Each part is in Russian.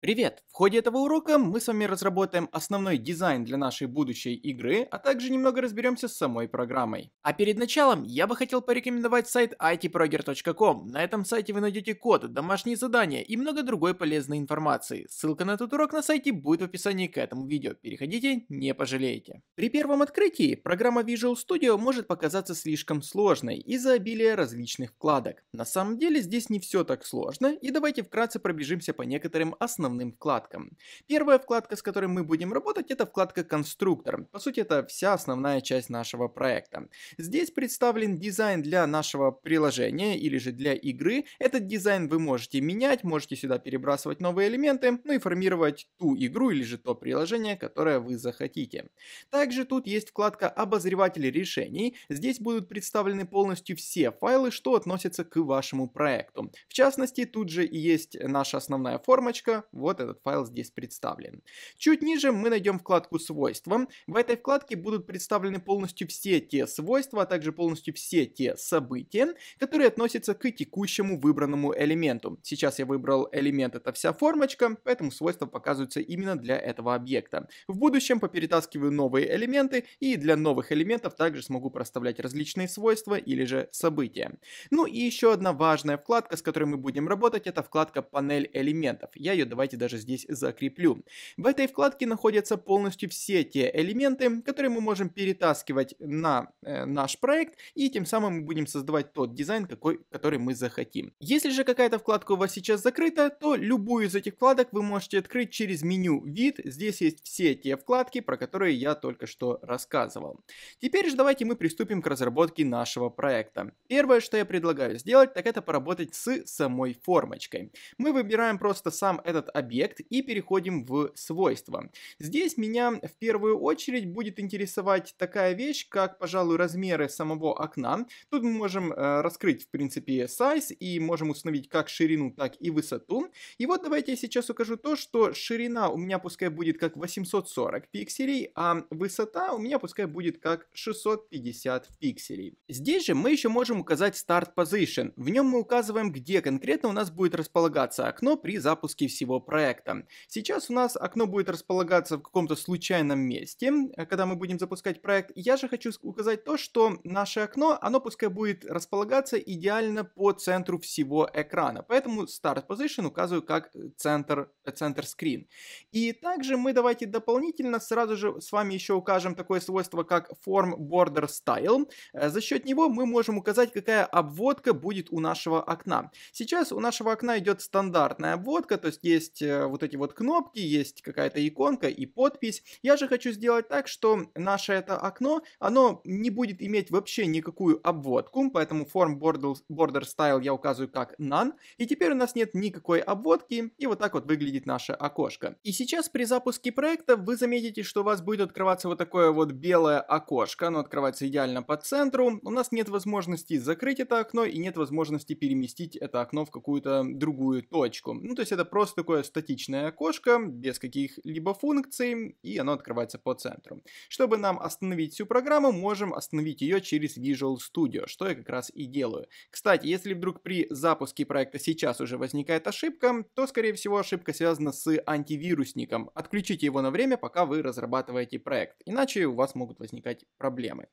Привет! В ходе этого урока мы с вами разработаем основной дизайн для нашей будущей игры, а также немного разберемся с самой программой. А перед началом я бы хотел порекомендовать сайт itproger.com. На этом сайте вы найдете код, домашние задания и много другой полезной информации. Ссылка на этот урок на сайте будет в описании к этому видео. Переходите, не пожалеете. При первом открытии программа Visual Studio может показаться слишком сложной из-за обилия различных вкладок. На самом деле здесь не все так сложно, и давайте вкратце пробежимся по некоторым основным основным вкладкам. Первая вкладка, с которой мы будем работать, это вкладка «Конструктор». По сути, это вся основная часть нашего проекта. Здесь представлен дизайн для нашего приложения или же для игры. Этот дизайн вы можете менять, можете сюда перебрасывать новые элементы, ну и формировать ту игру или же то приложение, которое вы захотите. Также тут есть вкладка «Обозреватели решений». Здесь будут представлены полностью все файлы, что относятся к вашему проекту. В частности, тут же и есть наша основная формочка, вот этот файл здесь представлен. Чуть ниже мы найдем вкладку «Свойства». В этой вкладке будут представлены полностью все те свойства, а также полностью все те события, которые относятся к текущему выбранному элементу. Сейчас я выбрал элемент «Это вся формочка», поэтому свойства показываются именно для этого объекта. В будущем поперетаскиваю новые элементы и для новых элементов также смогу проставлять различные свойства или же события. Ну и еще одна важная вкладка, с которой мы будем работать, это вкладка «Панель элементов». Я ее давайте давайте даже здесь закреплю. В этой вкладке находятся полностью все те элементы, которые мы можем перетаскивать на э, наш проект, и тем самым мы будем создавать тот дизайн, какой, который мы захотим. Если же какая-то вкладка у вас сейчас закрыта, то любую из этих вкладок вы можете открыть через меню «Вид». Здесь есть все те вкладки, про которые я только что рассказывал. Теперь же давайте мы приступим к разработке нашего проекта. Первое, что я предлагаю сделать, так это поработать с самой формочкой. Мы выбираем просто сам этот объект и переходим в свойства. Здесь меня в первую очередь будет интересовать такая вещь, как, пожалуй, размеры самого окна. Тут мы можем э, раскрыть, в принципе, size и можем установить как ширину, так и высоту. И вот давайте я сейчас укажу то, что ширина у меня пускай будет как 840 пикселей, а высота у меня пускай будет как 650 пикселей. Здесь же мы еще можем указать Start Position. В нем мы указываем, где конкретно у нас будет располагаться окно при запуске всего проекта. Сейчас у нас окно будет располагаться в каком-то случайном месте, э, когда мы будем запускать проект. Я же хочу указать то, что наше окно, оно пускай будет располагаться идеально по центру всего экрана. Поэтому Start Position указываю как центр центр screen. И также мы давайте дополнительно сразу же с вами еще укажем такое свойство, как form border style. Э, за счет него мы можем указать, какая обводка будет у нашего окна. Сейчас у нашего окна идет стандартная обводка, то есть есть э, вот эти вот кнопки, есть какая-то иконка и подпись. Я же хочу сделать так, что наше это окно, оно не будет иметь вообще никакую обводку, поэтому form border, border style я указываю как none. И теперь у нас нет никакой обводки, и вот так вот выглядит выглядит наше окошко. И сейчас при запуске проекта вы заметите, что у вас будет открываться вот такое вот белое окошко, оно открывается идеально по центру, у нас нет возможности закрыть это окно и нет возможности переместить это окно в какую-то другую точку. Ну то есть это просто такое статичное окошко, без каких-либо функций, и оно открывается по центру. Чтобы нам остановить всю программу, можем остановить ее через Visual Studio, что я как раз и делаю. Кстати, если вдруг при запуске проекта сейчас уже возникает ошибка, то скорее всего ошибка связана связано с антивирусником. Отключите его на время, пока вы разрабатываете проект, иначе у вас могут возникать проблемы.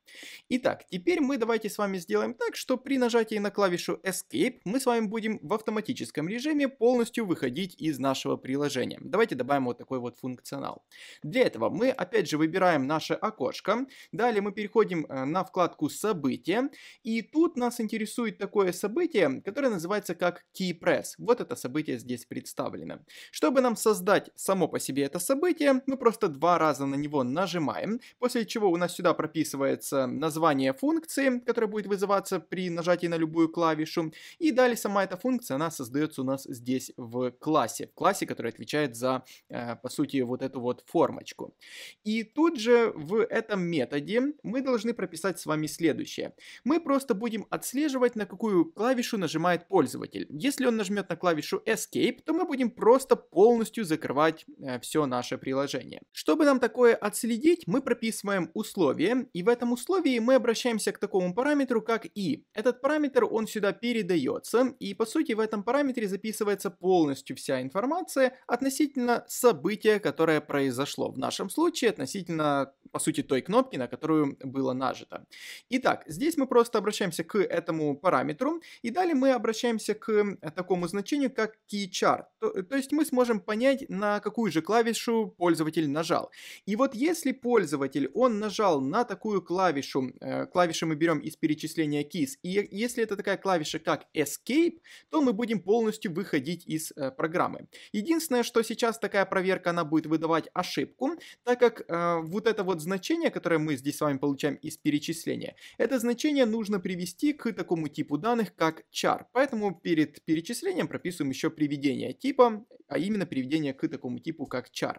Итак, теперь мы давайте с вами сделаем так, что при нажатии на клавишу Escape мы с вами будем в автоматическом режиме полностью выходить из нашего приложения. Давайте добавим вот такой вот функционал. Для этого мы опять же выбираем наше окошко, далее мы переходим э, на вкладку «События», и тут нас интересует такое событие, которое называется как Key Press. Вот это событие здесь представлено. Что чтобы нам создать само по себе это событие, мы просто два раза на него нажимаем, после чего у нас сюда прописывается название функции, которая будет вызываться при нажатии на любую клавишу, и далее сама эта функция, она создается у нас здесь в классе, в классе, который отвечает за, э, по сути, вот эту вот формочку. И тут же в этом методе мы должны прописать с вами следующее. Мы просто будем отслеживать, на какую клавишу нажимает пользователь. Если он нажмет на клавишу Escape, то мы будем просто полностью закрывать э, все наше приложение. Чтобы нам такое отследить, мы прописываем условие, и в этом условии мы обращаемся к такому параметру, как и. Этот параметр, он сюда передается, и по сути в этом параметре записывается полностью вся информация относительно события, которое произошло. В нашем случае относительно по сути, той кнопки, на которую было нажито. Итак, здесь мы просто обращаемся к этому параметру, и далее мы обращаемся к э, такому значению, как keychart. То, э, то есть мы сможем понять, на какую же клавишу пользователь нажал. И вот если пользователь, он нажал на такую клавишу, э, клавишу мы берем из перечисления keys, и если это такая клавиша, как escape, то мы будем полностью выходить из э, программы. Единственное, что сейчас такая проверка, она будет выдавать ошибку, так как э, вот это вот значение, которое мы здесь с вами получаем из перечисления, это значение нужно привести к такому типу данных, как char. Поэтому перед перечислением прописываем еще приведение типа, а именно приведение к такому типу, как char.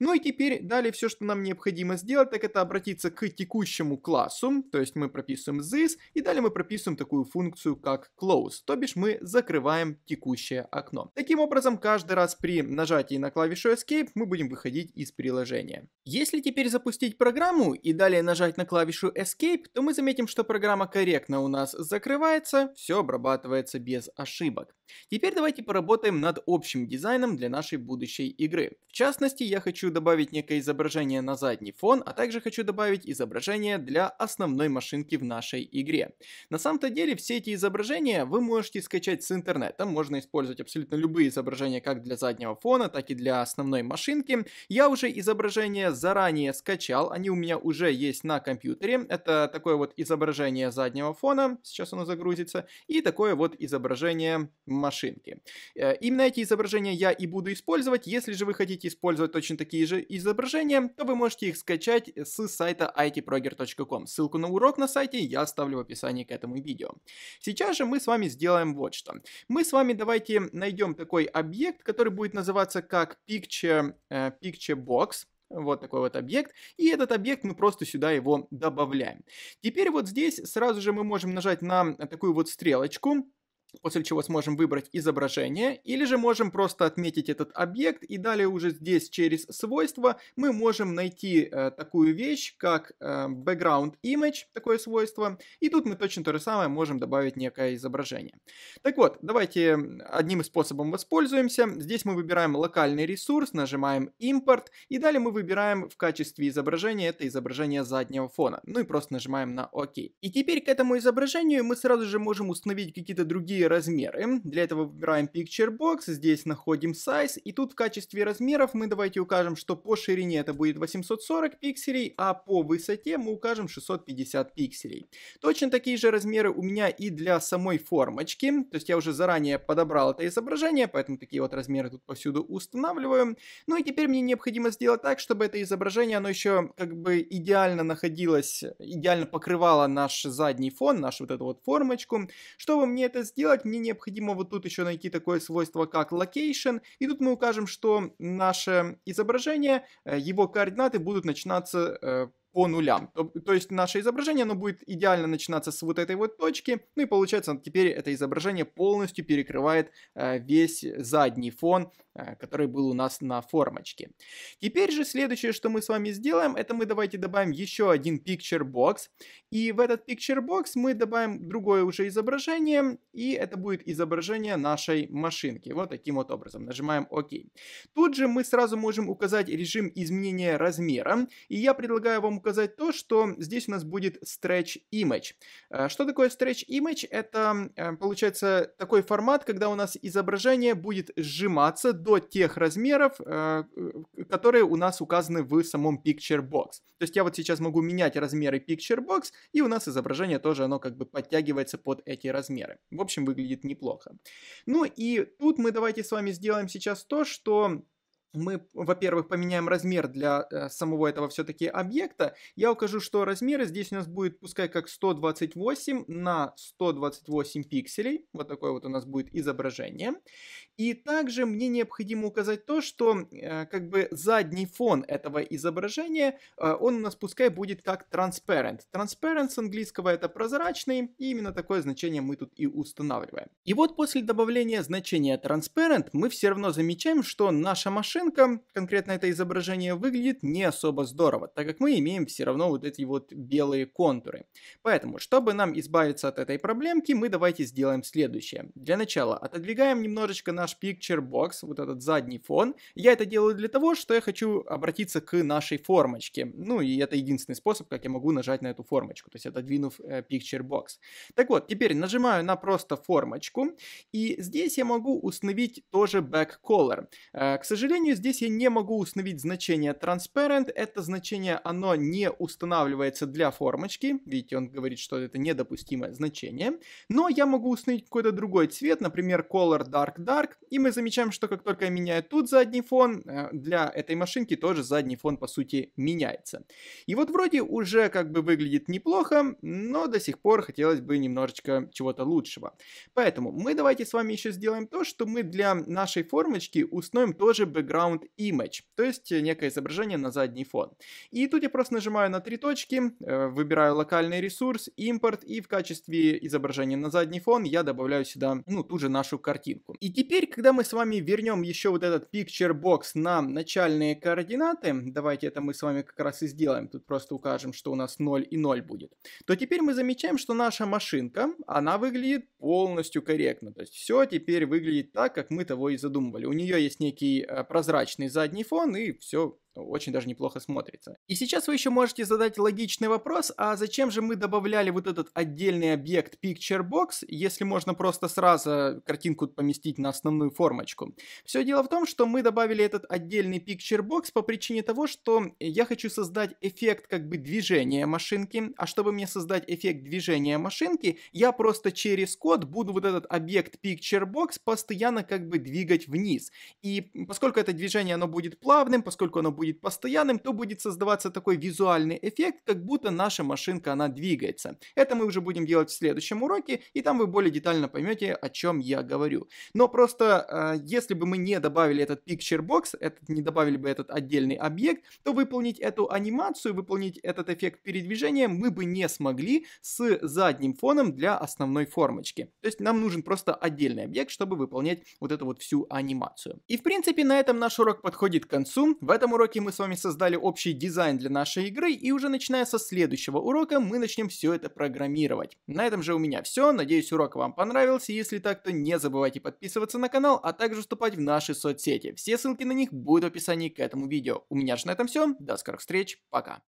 Ну и теперь далее все, что нам необходимо сделать, так это обратиться к текущему классу, то есть мы прописываем this, и далее мы прописываем такую функцию, как close, то бишь мы закрываем текущее окно. Таким образом, каждый раз при нажатии на клавишу Escape мы будем выходить из приложения. Если теперь запустить программу и далее нажать на клавишу Escape, то мы заметим, что программа корректно у нас закрывается, все обрабатывается без ошибок. Теперь давайте поработаем над общим дизайном для нашей будущей игры. В частности, я хочу добавить некое изображение на задний фон, а также хочу добавить изображение для основной машинки в нашей игре. На самом-то деле все эти изображения вы можете скачать с интернета, можно использовать абсолютно любые изображения как для заднего фона, так и для основной машинки. Я уже изображение заранее скачал, они у меня уже есть на компьютере. Это такое вот изображение заднего фона, сейчас оно загрузится, и такое вот изображение машинки. Э, именно эти изображения я и буду использовать. Если же вы хотите использовать точно такие же изображения, то вы можете их скачать с сайта itproger.com. Ссылку на урок на сайте я оставлю в описании к этому видео. Сейчас же мы с вами сделаем вот что. Мы с вами давайте найдем такой объект, который будет называться как Picture, э, Picture Box. Вот такой вот объект. И этот объект мы просто сюда его добавляем. Теперь вот здесь сразу же мы можем нажать на такую вот стрелочку после чего сможем выбрать изображение, или же можем просто отметить этот объект, и далее уже здесь через свойства мы можем найти э, такую вещь, как э, background image, такое свойство, и тут мы точно то же самое можем добавить некое изображение. Так вот, давайте одним способом воспользуемся. Здесь мы выбираем локальный ресурс, нажимаем импорт, и далее мы выбираем в качестве изображения это изображение заднего фона, ну и просто нажимаем на ОК. И теперь к этому изображению мы сразу же можем установить какие-то другие другие размеры. Для этого выбираем Picture Box, здесь находим Size, и тут в качестве размеров мы давайте укажем, что по ширине это будет 840 пикселей, а по высоте мы укажем 650 пикселей. Точно такие же размеры у меня и для самой формочки, то есть я уже заранее подобрал это изображение, поэтому такие вот размеры тут повсюду устанавливаю. Ну и теперь мне необходимо сделать так, чтобы это изображение, оно еще как бы идеально находилось, идеально покрывало наш задний фон, нашу вот эту вот формочку. Чтобы мне это сделать, сделать, мне необходимо вот тут еще найти такое свойство, как location, и тут мы укажем, что наше изображение, э, его координаты будут начинаться э, по нулям. То, то есть наше изображение, оно будет идеально начинаться с вот этой вот точки, ну и получается теперь это изображение полностью перекрывает э, весь задний фон, э, который был у нас на формочке. Теперь же следующее, что мы с вами сделаем, это мы давайте добавим еще один picture box, и в этот picture box мы добавим другое уже изображение, и это будет изображение нашей машинки, вот таким вот образом. Нажимаем ОК. Тут же мы сразу можем указать режим изменения размера, и я предлагаю вам указать то, что здесь у нас будет stretch image. Э, что такое stretch image? Это, э, получается, такой формат, когда у нас изображение будет сжиматься до тех размеров, э, которые у нас указаны в самом picture box. То есть я вот сейчас могу менять размеры picture box, и у нас изображение тоже, оно как бы подтягивается под эти размеры. В общем, выглядит неплохо. Ну и тут мы давайте с вами сделаем сейчас то, что мы, во-первых, поменяем размер для э, самого этого все-таки объекта. Я укажу, что размеры здесь у нас будет пускай как 128 на 128 пикселей. Вот такое вот у нас будет изображение. И также мне необходимо указать то, что э, как бы задний фон этого изображения, э, он у нас пускай будет как transparent. Transparent с английского это прозрачный, и именно такое значение мы тут и устанавливаем. И вот после добавления значения transparent мы все равно замечаем, что наша машина картинка, конкретно это изображение, выглядит не особо здорово, так как мы имеем все равно вот эти вот белые контуры. Поэтому, чтобы нам избавиться от этой проблемки, мы давайте сделаем следующее. Для начала отодвигаем немножечко наш Picture Box, вот этот задний фон. Я это делаю для того, что я хочу обратиться к нашей формочке. Ну и это единственный способ, как я могу нажать на эту формочку, то есть отодвинув э, Picture Box. Так вот, теперь нажимаю на просто формочку, и здесь я могу установить тоже Back Color. Э, к сожалению, сожалению, здесь я не могу установить значение transparent. Это значение, оно не устанавливается для формочки. Видите, он говорит, что это недопустимое значение. Но я могу установить какой-то другой цвет, например, color dark dark. И мы замечаем, что как только я меняю тут задний фон, э, для этой машинки тоже задний фон, по сути, меняется. И вот вроде уже как бы выглядит неплохо, но до сих пор хотелось бы немножечко чего-то лучшего. Поэтому мы давайте с вами еще сделаем то, что мы для нашей формочки установим тоже бэкграунд background image, то есть э, некое изображение на задний фон. И тут я просто нажимаю на три точки, э, выбираю локальный ресурс, импорт, и в качестве изображения на задний фон я добавляю сюда, ну, ту же нашу картинку. И теперь, когда мы с вами вернем еще вот этот picture box на начальные координаты, давайте это мы с вами как раз и сделаем, тут просто укажем, что у нас 0 и 0 будет, то теперь мы замечаем, что наша машинка, она выглядит полностью корректно, то есть все теперь выглядит так, как мы того и задумывали. У нее есть некий э, прозрачный прозрачный задний фон, и все очень даже неплохо смотрится. И сейчас вы еще можете задать логичный вопрос, а зачем же мы добавляли вот этот отдельный объект Picture Box, если можно просто сразу картинку поместить на основную формочку? Все дело в том, что мы добавили этот отдельный Picture Box по причине того, что я хочу создать эффект как бы движения машинки, а чтобы мне создать эффект движения машинки, я просто через код буду вот этот объект Picture Box постоянно как бы двигать вниз. И поскольку это движение оно будет плавным, поскольку оно будет будет постоянным, то будет создаваться такой визуальный эффект, как будто наша машинка, она двигается. Это мы уже будем делать в следующем уроке, и там вы более детально поймете, о чем я говорю. Но просто, э, если бы мы не добавили этот picture box, этот, не добавили бы этот отдельный объект, то выполнить эту анимацию, выполнить этот эффект передвижения мы бы не смогли с задним фоном для основной формочки. То есть нам нужен просто отдельный объект, чтобы выполнять вот эту вот всю анимацию. И в принципе на этом наш урок подходит к концу. В этом уроке уроке мы с вами создали общий дизайн для нашей игры, и уже начиная со следующего урока мы начнем все это программировать. На этом же у меня все, надеюсь урок вам понравился, если так, то не забывайте подписываться на канал, а также вступать в наши соцсети. Все ссылки на них будут в описании к этому видео. У меня же на этом все, до скорых встреч, пока.